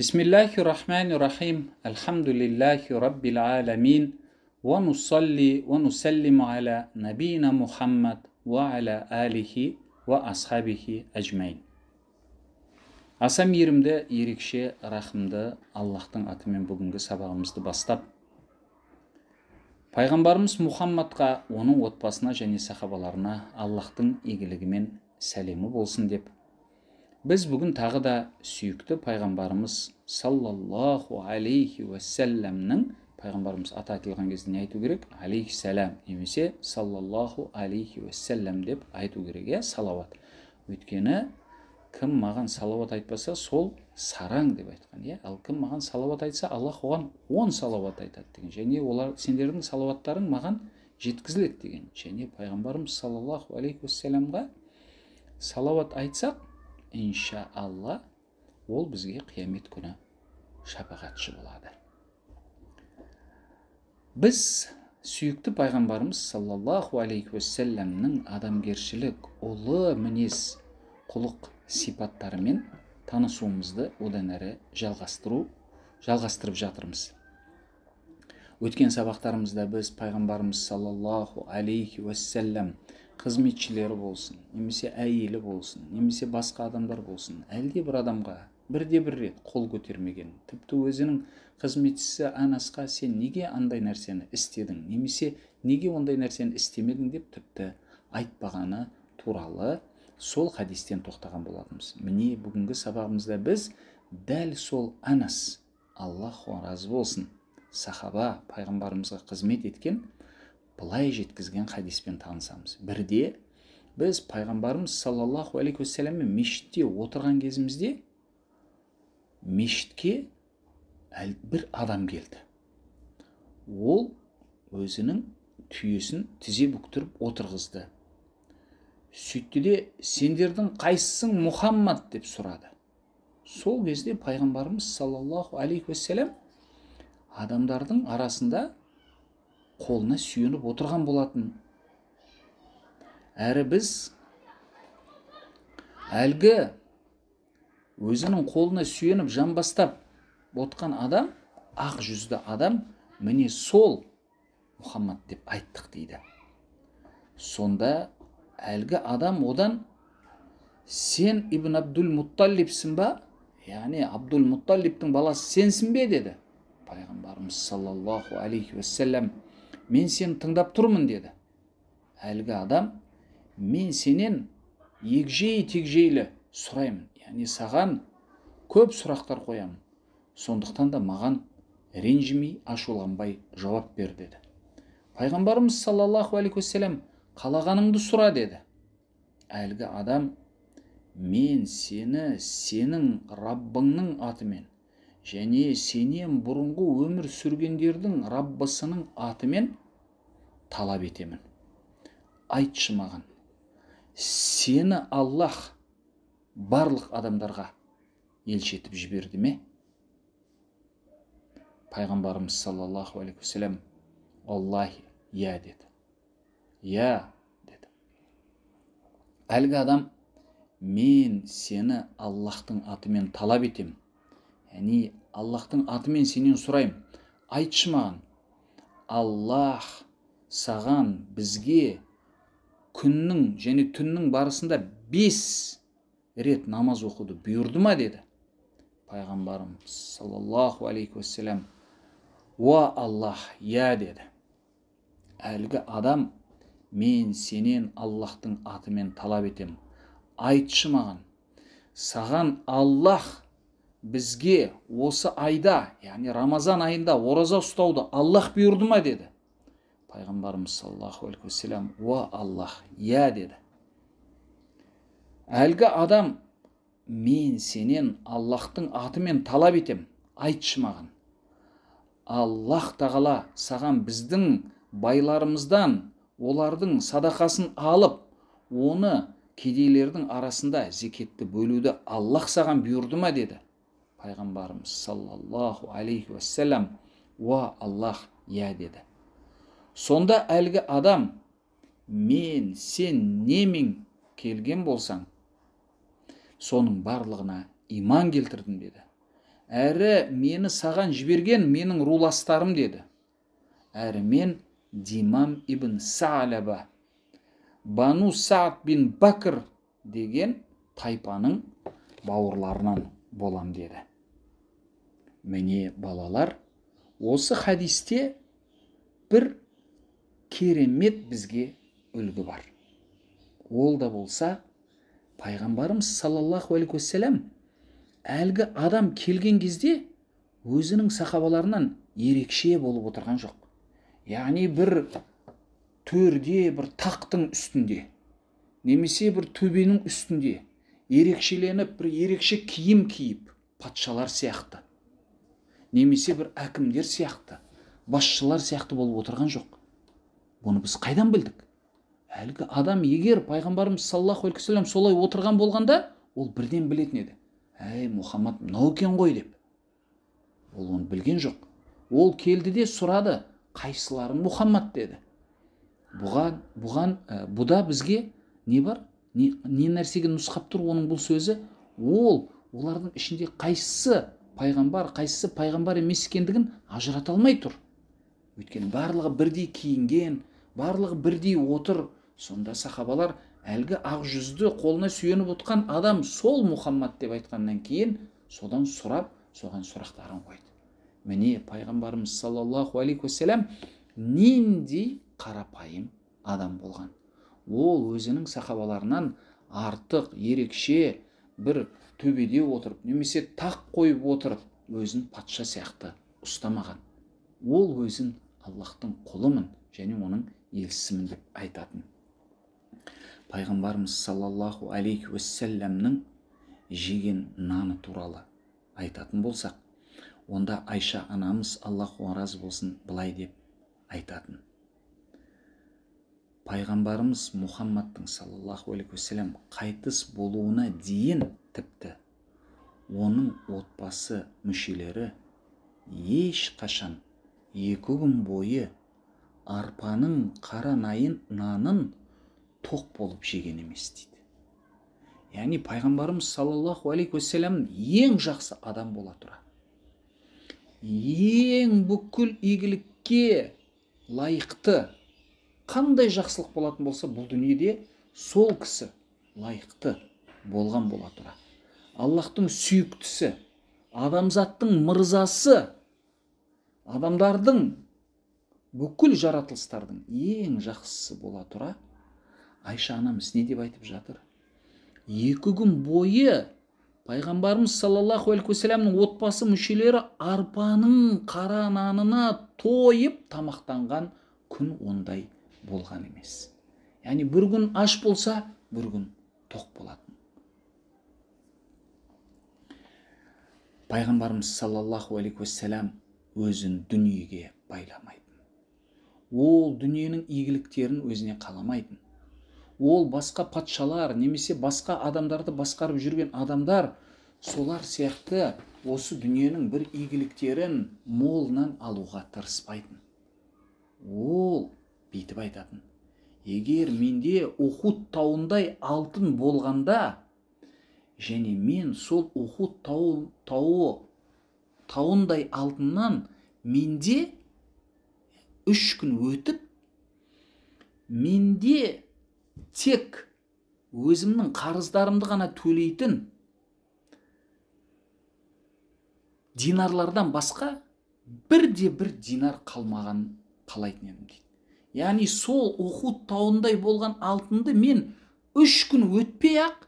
بسم الله الرحمن الرحيم الحمد لله رب العالمين аля ونسلم Мухаммад, نبينا аля алихи, آله асхабихи أجمعين Асам ерімді ерекше рахымды Аллахтың атымен бүгінгі сабағымызды бастап пайғамбарымыз Мухаммадқа оның отбасына және сахабаларына аллахтың игілігімен сәлемі болсын деп біз бүгін тағы да сүйікті пайғамбарымыз саллаллаху алейхи уассаламның пайғамбарымыз аты айтылған кезде не айту керек алейхи салам, немесе саллаллаху алейхи уассалам деп айту керек иә салауат өйткені кім маған салауат айтпаса сол сараң деп айтқан иә ал кім маған салауат айтса аллах оған он салауат айтады деген және олар сендердің салауаттарың маған жеткізіледі деген және пайғамбарымыз саллаллаху алейхи уассаламға салауат айтсақ инша алла ол бізге қиямет күні шапағатшы болады біз сүйікті пайғамбарымыз саллаллаху алейхи уассаламның адамгершілік ұлы мінез құлық сипаттарымен танысуымызды одан әрі жалғастыру жалғастырып жатырмыз өткен сабақтарымызда біз пайғамбарымыз саллаллаху алейхи уассалам қызметшілері болсын немесе әйелі болсын немесе басқа адамдар болсын әлде бір адамға бірде бір рет қол көтермеген тіпті өзінің қызметшісі анасқа сен неге андай нәрсені істедің немесе неге ондай нәрсені істемедің деп тіпті айтпағаны туралы сол хадистен тоқтаған болатынбыз міне бүгінгі сабағымызда біз дәл сол анас аллах разы болсын сахаба пайғамбарымызға қызмет еткен былай жеткізген хадиспен танысамыз бірде біз пайғамбарымыз саллаллаху алейхи уассаламмен мешітте отырған кезімізде мешітке бір адам келді ол өзінің түйесін тізе бүктіріп отырғызды сөйтті де сендердің қайсысың мұхаммад деп сұрады сол кезде пайғамбарымыз саллаллаху алейхи уассалам адамдардың арасында қолына сүйеніп отырған болатын әрі біз әлгі өзінің қолына сүйеніп жамбастап отқан адам ақ жүзді адам міне сол мұхаммад деп айттық дейді сонда әлгі адам одан сен ибн абдул мұтталибсің ба яғни абдул мұтталибтің баласы сенсің бе деді пайғамбарымыз саллаллаху алейхи уассалам мен сені тыңдап тұрмын деді әлгі адам мен сенен егжей тегжейлі сұраймын яғни саған көп сұрақтар қоямын сондықтан да маған ренжімей ашуланбай жауап бер деді пайғамбарымыз саллаллаху алейхи уассалам қалағаныңды сұра деді әлгі адам мен сені сенің раббыңның атымен және сенен бұрынғы өмір сүргендердің раббысының атымен талап етемін айтшы маған сені аллах барлық адамдарға елшетіп жіберді ме пайғамбарымыз саллаллаху алейхи уассалам аллахи иә деді иә деді әлгі адам мен сені аллахтың атымен талап етемін яғни аллаһтың атымен сенен сұраймын айтшы маған аллах саған бізге күннің және түннің барысында бес рет намаз оқуды бұйырды ма деді пайғамбарымыз саллаллаху алейхи уассалам уа аллах я деді әлгі адам мен сенен аллахтың атымен талап етем. айтшы маған саған аллах бізге осы айда яғни рамазан айында ораза ұстауды аллах бұйырды ма деді пайғамбарымыз саллаллаху алейхи уассалам уа аллах иә деді әлгі адам мен сенен аллахтың атымен талап етем айтшы маған аллах тағала саған біздің байларымыздан олардың садақасын алып оны кедейлердің арасында зекетті бөлуді аллах саған бұйырды ма деді пайғамбарымыз саллаллаху алейхи уассалам уа аллах я деді сонда әлгі адам мен сен немен келген болсаң соның барлығына иман келтірдім деді әрі мені саған жіберген менің руластарым деді әрі мен димам ибн саляба бану саад бин бәкір деген тайпаның бауырларынан болам деді міне балалар осы хадисте бір керемет бізге үлгі бар ол да болса пайғамбарымыз саллаллаху алейхи уассалам әлгі адам келген кезде өзінің сахабаларынан ерекше болып отырған жоқ яғни бір төрде бір тақтың үстінде немесе бір төбенің үстінде ерекшеленіп бір ерекше киім киіп патшалар сияқты немесе бір әкімдер сияқты басшылар сияқты болып отырған жоқ бұны біз қайдан білдік әлгі адам егер пайғамбарымыз саллаллаху алейхи солай отырған болғанда ол бірден білетін еді әй мұхаммад мынау екен ғой деп ол оны білген жоқ ол келді де сұрады қайсыларың мұхаммад деді бұған бұған ә, бұда бізге не бар не, не нәрсеге нұсқап тұр оның бұл сөзі ол олардың ішінде қайсысы пайғамбар қайсысы пайғамбар емес екендігін ажырата алмай тұр өйткені барлығы бірдей киінген барлығы бірдей отыр сонда сахабалар әлгі ақ жүзді қолына сүйеніп отқан адам сол мұхаммад деп айтқаннан кейін содан сұрап соған сұрақтарын қойды міне пайғамбарымыз саллаллаху алейхи уассалам нендей қарапайым адам болған ол өзінің сахабаларынан артық ерекше бір төбеде отырып немесе тақ қойып отырып өзін патша сияқты ұстамаған ол өзін аллаһтың құлымын және оның елшісімін деп айтатын пайғамбарымыз саллаллаху алейхи уассаламның жеген наны туралы айтатын болсақ онда айша анамыз аллах разы болсын былай деп айтатын пайғамбарымыз мұхаммадтың саллаллаху алейхи уассалам қайтыс болуына дейін тіпті оның отбасы мүшелері ешқашан екі күн бойы арпаның қара найын нанын тоқ болып жеген емес дейді яғни пайғамбарымыз саллаллаху алейхи уассалам ең жақсы адам бола тұра ең бүкіл игілікке лайықты қандай жақсылық болатын болса бұл дүниеде сол кісі лайықты болған бола тұра аллаһтың сүйіктісі адамзаттың мырзасы адамдардың бүкіл жаратылыстардың ең жақсысы бола тұра айша анамыз не деп айтып жатыр екі күн бойы пайғамбарымыз саллаллаху алейхи уассаламның отбасы мүшелері арпаның қара нанына тойып тамақтанған күн ондай болған емес яғни бір күн аш болса бір күн тоқ болады пайғамбарымыз саллаллаху алейхи уассалам өзін дүниеге байламайтын ол дүниенің игіліктерін өзіне қаламайтын ол басқа патшалар немесе басқа адамдарды басқарып жүрген адамдар солар сияқты осы дүниенің бір игіліктерін молынан алуға тырыспайтын ол бүйтіп айтатын егер менде ухуд тауындай алтын болғанда және мен сол уху тау, тауындай алтыннан менде үш күн өтіп менде тек өзімнің қарыздарымды ғана төлейтін динарлардан басқа бірде бір динар қалмаған қалайтын едім дейді яғни сол уху тауындай болған алтынды мен үш күн өтпей ақ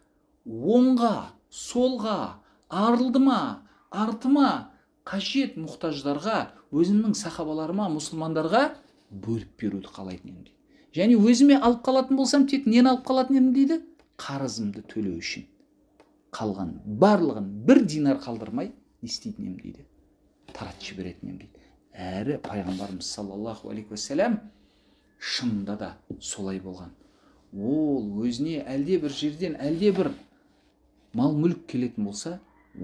оңға солға арылдыма артыма қажет мұқтаждарға өзімнің сахабаларыма мұсылмандарға бөліп беруді қалайтын едім дейді және өзіме алып қалатын болсам тек нені алып қалатын едім дейді қарызымды төлеу үшін қалған барлығын бір динар қалдырмай не істейтін едім дейді таратып жіберетін едім дейді әрі пайғамбарымыз саллаллаху алейхи уассалям шынында да солай болған ол өзіне әлде бір жерден әлде бір мал мүлік келетін болса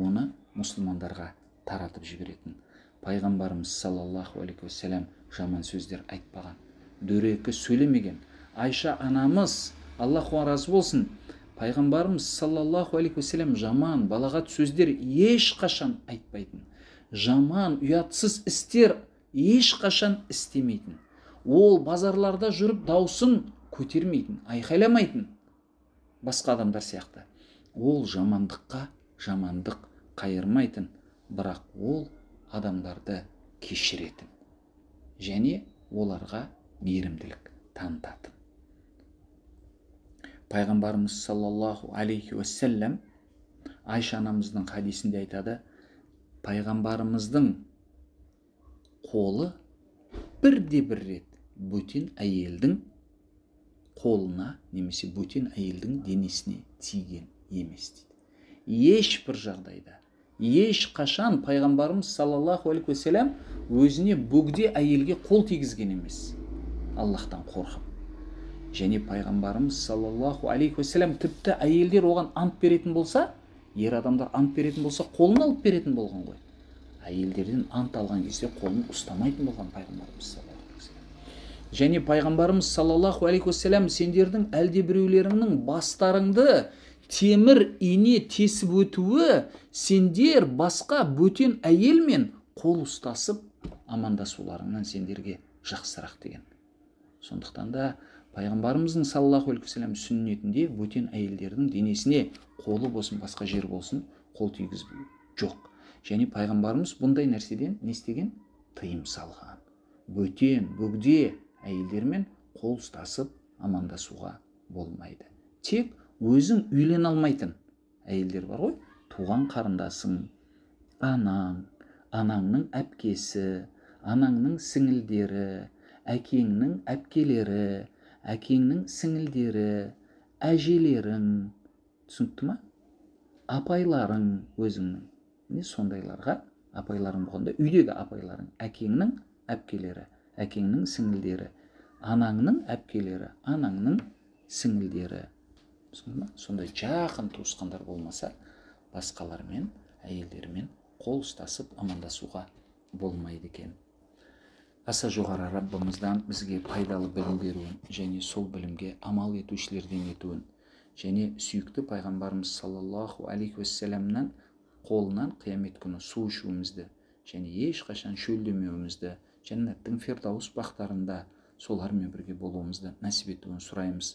оны мұсылмандарға таратып жіберетін пайғамбарымыз саллаллаху алейхи уассалам жаман сөздер айтпаған дөрекі сөйлемеген айша анамыз алла разы болсын пайғамбарымыз саллаллаху алейхи уассалам жаман балағат сөздер ешқашан айтпайтын жаман ұятсыз істер ешқашан істемейтін ол базарларда жүріп даусын көтермейтін айқайламайтын басқа адамдар сияқты ол жамандыққа жамандық қайырмайтын бірақ ол адамдарды кешіретін және оларға мейірімділік танытатын пайғамбарымыз саллаллаху алейхи уассалям айша анамыздың хадисінде айтады пайғамбарымыздың қолы бірде бір рет бөтен әйелдің қолына немесе бөтен әйелдің денесіне тиген емес дейді ешбір жағдайда қашан пайғамбарымыз саллаллаху алейхи уассалам өзіне бөгде әйелге қол тигізген емес аллахтан қорқып және пайғамбарымыз саллаллаху алейхи уассалам тіпті әйелдер оған ант беретін болса ер адамдар ант беретін болса қолын алып беретін болған ғой әйелдерден ант алған кезде қолын ұстамайтын болған пайғамбарымыз және пайғамбарымыз саллаллаху алейхи уассалам сендердің біреулеріңнің бастарыңды темір ине тесіп өтуі сендер басқа бөтен әйелмен қол ұстасып амандасуларыңнан сендерге жақсырақ деген сондықтан да пайғамбарымыздың саллаллаху алейхи уассалам сүннетінде бөтен әйелдердің денесіне қолы болсын басқа жер болсын қол тигізбеу жоқ және пайғамбарымыз бұндай нәрседен не істеген тыйым салған бөтен бөгде әйелдермен қол ұстасып амандасуға болмайды тек өзің үйлене алмайтын әйелдер бар ғой туған қарындасың анаң анаңның әпкесі анаңның сіңілдері әкеңнің әпкелері әкеңнің сіңілдері әжелерің түсінікті ма апайларың өзіңнің міне сондайларға апайларың болғанда үйдегі апайларың әкеңнің әпкелері әкеңнің сіңілдері анаңның әпкелері анаңның сіңілдері сондай жақын туысқандар болмаса басқалармен әйелдермен қол ұстасып амандасуға болмайды екен аса жоғары раббымыздан бізге пайдалы білім беруін және сол білімге амал етушілерден етуін және сүйікті пайғамбарымыз саллаллаху алейхи уассаламнан қолынан қиямет күні су ішуімізді және ешқашан шөлдемеуімізді жәннаттың фердаус бақтарында солармен бірге болуымызды нәсіп етуін сұраймыз